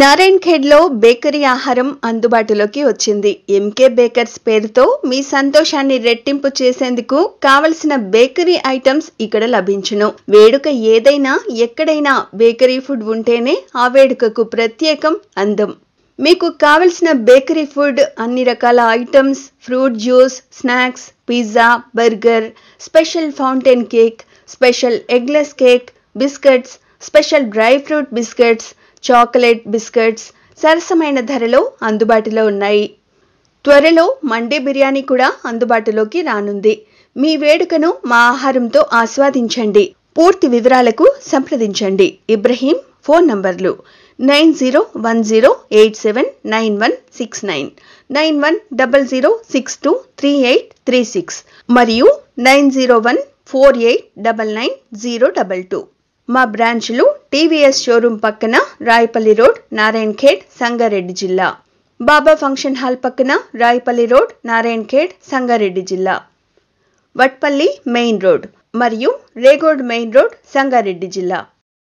Narayan ఖేడ్లో bakery ఆహారం అందుబాటులోకి వచ్చింది ఎంకే బేకర్స్ పేరుతో మీ సంతోషాన్ని రెట్టింపు చేసేందుకు కావలసిన బేకరీ ఐటమ్స్ ఇక్కడ లభించును వేడుక ఏదైనా ఎక్కడైనా బేకరీ ఫుడ్ ఉంటేనే ఆ వేడుకకు ప్రత్యేకం అందం మీకు కావలసిన బేకరీ ఫుడ్ అన్ని రకాల items fruit juice snacks pizza burger special fountain cake special eggless cake biscuits special dry fruit biscuits chocolate biscuits సరసమైన ధరలో అందుబాటులో ఉన్నాయి త్వరలో మండే బిర్యానీ కూడా అందుబాటులోకి రానుంది మీ వేడుకను మా ఆహారంతో ఆస్వాదించండి పూర్తి వివరాలకు సంప్రదించండి ఇబ్రహీం ఫోన్ నంబర్లు nine zero one zero eight seven nine one six nine nine one double zero six two three eight three six మరియు nine zero one four eight double nine zero double two మా బ్రాంచ్లు TVS showroom పక్కన Rayapalli road Narayankhed Sangareddy జిల్లా Baba function hall పక్కన Rayapalli road Narayankhed Sangareddy జిల్లా Vatpalli main road మరియు Regode main road Sangareddy జిల్లా